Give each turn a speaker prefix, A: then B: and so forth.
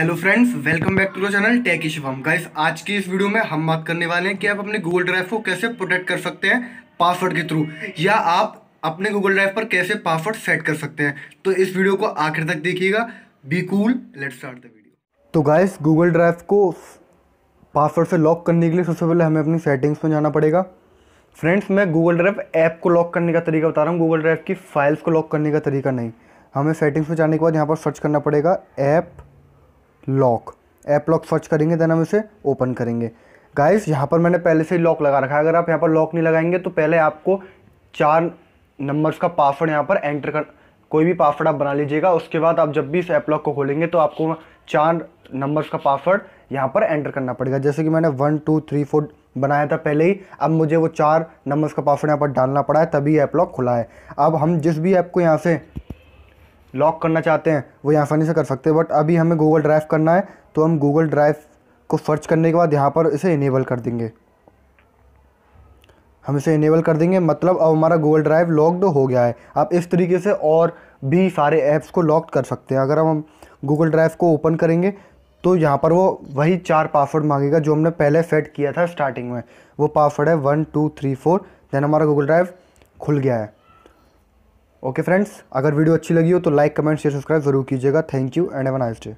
A: hello friends welcome back to the channel tech Shivam guys आज की इस वीडियो में हम बात करने वाले हैं कि आप अपने गूगल ड्राइव को कैसे प्रोटेक्ट कर सकते हैं पासवर्ड के थ्रू या आप अपने गूगल ड्राइव पर कैसे पासवर्ड सेट कर सकते हैं तो इस वीडियो को आखिर तक देखिएगा be cool let start video तो गाइस गूगल ड्राइव को पासवर्ड से लॉक करने के लिए सबसे पहले हमें अपनी सेटिंग्स में जाना पड़ेगा फ्रेंड्स मैं गूगल ड्राइव ऐप को लॉक करने का तरीका बता रहा हूँ गूगल ड्राइव की फाइल्स को लॉक करने का तरीका नहीं हमें सेटिंग्स में जाने के बाद यहाँ पर सर्च करना पड़ेगा app lock app lock search करेंगे देन हम इसे ओपन करेंगे गाइस यहाँ पर मैंने पहले से ही लॉक लगा रखा है अगर आप यहाँ पर लॉक नहीं लगाएंगे तो पहले आपको चार नंबर्स का पासवर्ड यहाँ पर एंटर कर कोई भी पासवर्ड आप बना लीजिएगा उसके बाद आप जब भी इस ऐप लॉक को खोलेंगे तो आपको चार नंबर्स का पासवर्ड यहाँ पर एंटर करना पड़ेगा जैसे कि मैंने वन टू थ्री फोर बनाया था पहले ही अब मुझे वो चार नंबर्स का पासवर्ड यहाँ पर डालना पड़ा है तभी ऐप लॉक खुला है अब हम जिस भी ऐप को यहाँ से लॉक करना चाहते हैं वो यहाँ आसानी से कर सकते हैं बट अभी हमें गूगल ड्राइव करना है तो हम गूगल ड्राइव को सर्च करने के बाद यहाँ पर इसे इनेबल कर देंगे हम इसे इनेबल कर देंगे मतलब अब हमारा गूगल ड्राइव लॉक्ड हो गया है आप इस तरीके से और भी सारे ऐप्स को लॉक कर सकते हैं अगर हम गूगल ड्राइव को ओपन करेंगे तो यहाँ पर वो वही चार पासवर्ड मांगेगा जो हमने पहले सेट किया था स्टार्टिंग में वो पासवर्ड है one two three four then हमारा गूगल ड्राइव खुल गया है ओके फ्रेंड्स अगर वीडियो अच्छी लगी हो तो लाइक कमेंट शेयर सब्सक्राइब जरूर कीजिएगा thank you and have a nice day